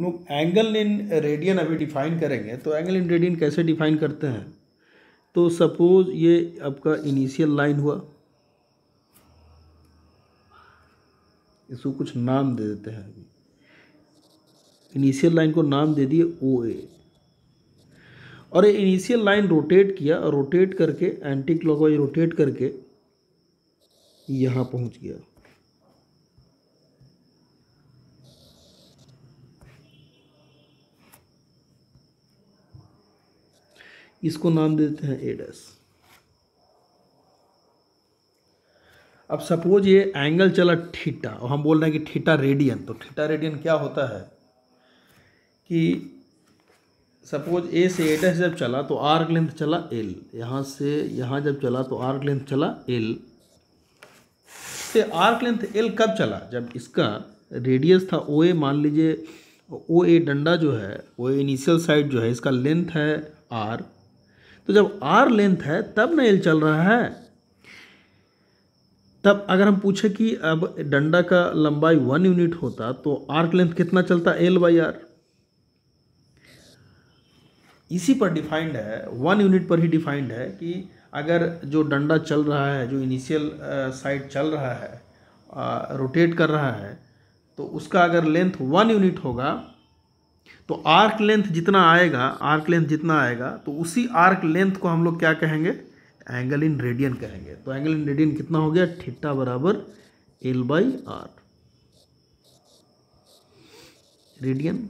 लोग angle in radian अभी define करेंगे तो एंगल इन रेडियन कैसे डिफाइन करते हैं तो सपोज ये आपका इनिशियल लाइन हुआ इसको कुछ नाम दे देते हैं अभी इनिशियल लाइन को नाम दे दिए ओ ए और ये इनिशियल लाइन रोटेट किया और रोटेट करके एंटी क्लॉकवाइज रोटेट करके यहाँ पहुँच गया इसको नाम देते हैं एडस अब सपोज ये एंगल चला थीटा और हम बोल रहे हैं कि थीटा रेडियन तो थीटा रेडियन क्या होता है कि सपोज ए से ए एस जब चला तो आर्क लेंथ चला एल यहाँ से यहाँ जब चला तो आर्क लेंथ चला एल से आर्क लेंथ एल कब चला जब इसका रेडियस था ओ ए मान लीजिए ओ ए डंडा जो है ओ इनिशियल साइड जो है इसका लेंथ है आर तो जब आर लेंथ है तब ना एल चल रहा है तब अगर हम पूछे कि अब डंडा का लंबाई वन यूनिट होता तो आर्क लेंथ कितना चलता एल बाई आर इसी पर डिफाइंड है वन यूनिट पर ही डिफाइंड है कि अगर जो डंडा चल रहा है जो इनिशियल साइड चल रहा है रोटेट कर रहा है तो उसका अगर लेंथ वन यूनिट होगा तो आर्क लेंथ जितना आएगा आर्क लेंथ जितना आएगा तो उसी आर्क लेंथ को हम लोग क्या कहेंगे एंगल इन रेडियन कहेंगे तो एंगल इन रेडियन कितना हो गया ठिट्टा बराबर एल बाई आर रेडियन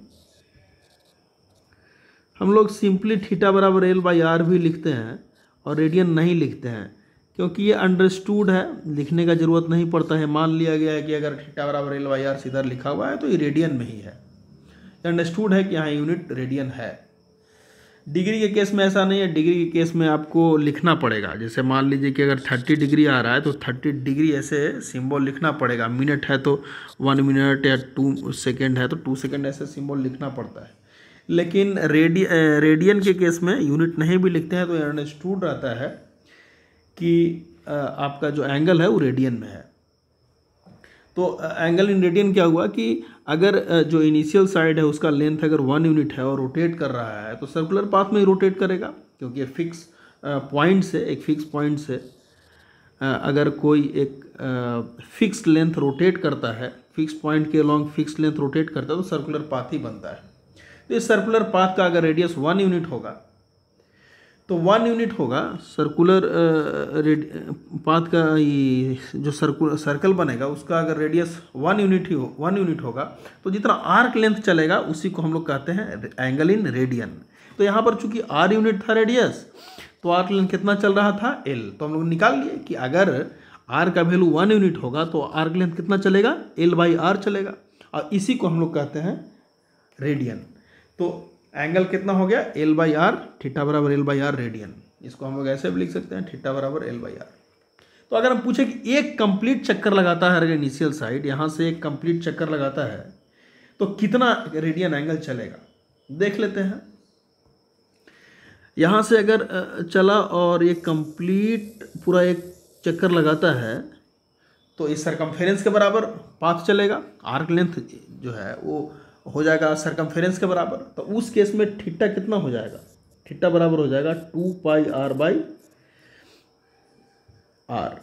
हम लोग सिंपली ठिटा बराबर एल बाई आर भी लिखते हैं और रेडियन नहीं लिखते हैं क्योंकि ये अंडरस्टूड है लिखने का ज़रूरत नहीं पड़ता है मान लिया गया है कि अगर थीटा बराबर एल बाई आर सीधा लिखा हुआ है तो ये रेडियन में ही है अंडरस्टूड है कि यहाँ यूनिट रेडियन है डिग्री के केस में ऐसा नहीं है डिग्री के केस में आपको लिखना पड़ेगा जैसे मान लीजिए कि अगर थर्टी डिग्री आ रहा है तो थर्टी डिग्री ऐसे सिंबल लिखना पड़ेगा मिनट है तो वन मिनट या टू सेकेंड है तो टू सेकेंड ऐसे सिंबल लिखना पड़ता है लेकिन रेडिय रेडियन के केस में यूनिट नहीं भी लिखते हैं तो अंडरस्टूड रहता है कि आपका जो एंगल है वो रेडियन में है तो एंगल इन रेडियन क्या हुआ कि अगर जो इनिशियल साइड है उसका लेंथ अगर वन यूनिट है और रोटेट कर रहा है तो सर्कुलर पाथ में ही रोटेट करेगा क्योंकि फिक्स पॉइंट से एक फिक्स पॉइंट से अगर कोई एक फिक्स लेंथ रोटेट करता है फिक्स पॉइंट के लॉन्ग फिक्स लेंथ रोटेट करता है तो सर्कुलर पाथ ही बनता है तो इस सर्कुलर पाथ का अगर रेडियस वन यूनिट होगा तो वन यूनिट होगा सर्कुलर रेड पाथ का ये जो सर्कुलर सर्कल बनेगा उसका अगर रेडियस वन यूनिट ही हो वन यूनिट होगा तो जितना आर्क लेंथ चलेगा उसी को हम लोग कहते हैं एंगल इन रेडियन तो यहाँ पर चूंकि आर यूनिट था रेडियस तो आर्क लेंथ कितना चल रहा था एल तो हम लोग निकाल लिए कि अगर आर का वैल्यू वन यूनिट होगा तो आर्क लेंथ कितना चलेगा एल बाई आर चलेगा और इसी को हम लोग कहते हैं रेडियन तो एंगल कितना हो गया एल बाई आर ठीठा बराबर एल बाई आर रेडियन इसको हम लोग ऐसे भी लिख सकते हैं ठीठा बराबर एल बाई आर तो अगर हम पूछे कि एक कंप्लीट चक्कर लगाता है अगर इनिशियल साइड यहाँ से एक कंप्लीट चक्कर लगाता है तो कितना रेडियन एंगल चलेगा देख लेते हैं यहाँ से अगर चला और ये कंप्लीट पूरा एक चक्कर लगाता है तो इस सरकमफेरेंस के बराबर पाथ चलेगा आर्क लेंथ जो है वो हो जाएगा सरकमफेरेंस के बराबर तो उस केस में ठिट्टा कितना हो जाएगा ठिट्टा बराबर हो जाएगा two pi R by R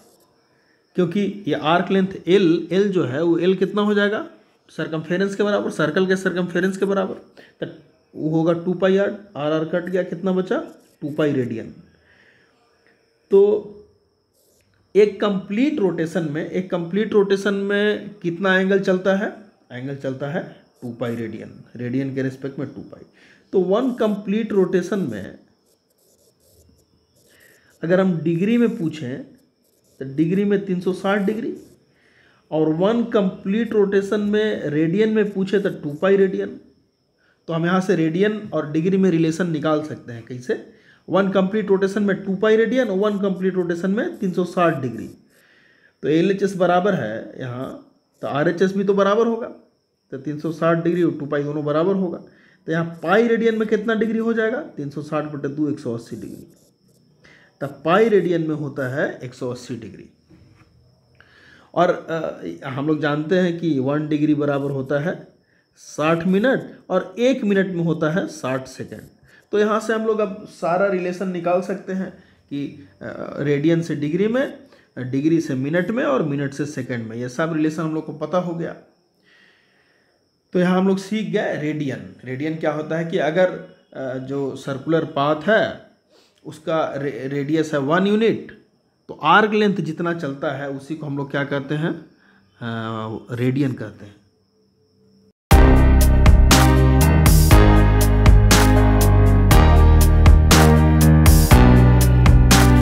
क्योंकि ये आर्क लेंथ एल एल जो है वो एल कितना हो जाएगा सरकमफेरेंस के बराबर सर्कल के सरकमफेरेंस के बराबर तो वो होगा two pi R R R cut गया कितना बचा टू पाई रेडियन तो एक कंप्लीट रोटेशन में एक कंप्लीट रोटेशन में कितना एंगल चलता है एंगल चलता है टू पाई रेडियन रेडियन के रेस्पेक्ट में टू पाई तो वन कंप्लीट रोटेशन में अगर हम डिग्री में पूछें तो डिग्री में 360 डिग्री और वन कंप्लीट रोटेशन में रेडियन में पूछे तो टू पाई रेडियन तो हम यहाँ से रेडियन और डिग्री में रिलेशन निकाल सकते हैं कैसे वन कंप्लीट रोटेशन में टू पाई रेडियन और वन कंप्लीट रोटेशन में 360 डिग्री तो एल बराबर है यहाँ तो आर भी तो बराबर होगा तो 360 डिग्री और टू पाई दोनों बराबर होगा तो यहाँ पाई रेडियन में कितना डिग्री हो जाएगा 360 सौ साठ बटे दो एक डिग्री तब तो पाई रेडियन में होता है 180 डिग्री और आ, हम लोग जानते हैं कि वन डिग्री बराबर होता है साठ मिनट और एक मिनट में होता है साठ सेकेंड तो यहाँ से हम लोग अब सारा रिलेशन निकाल सकते हैं कि आ, रेडियन से डिग्री में डिग्री से मिनट में और मिनट से सेकेंड में यह सब रिलेशन हम लोग को पता हो गया तो यहाँ हम लोग सीख गए रेडियन रेडियन क्या होता है कि अगर जो सर्कुलर पाथ है उसका रे, रेडियस है वन यूनिट तो आर्क लेंथ जितना चलता है उसी को हम लोग क्या करते हैं रेडियन कहते हैं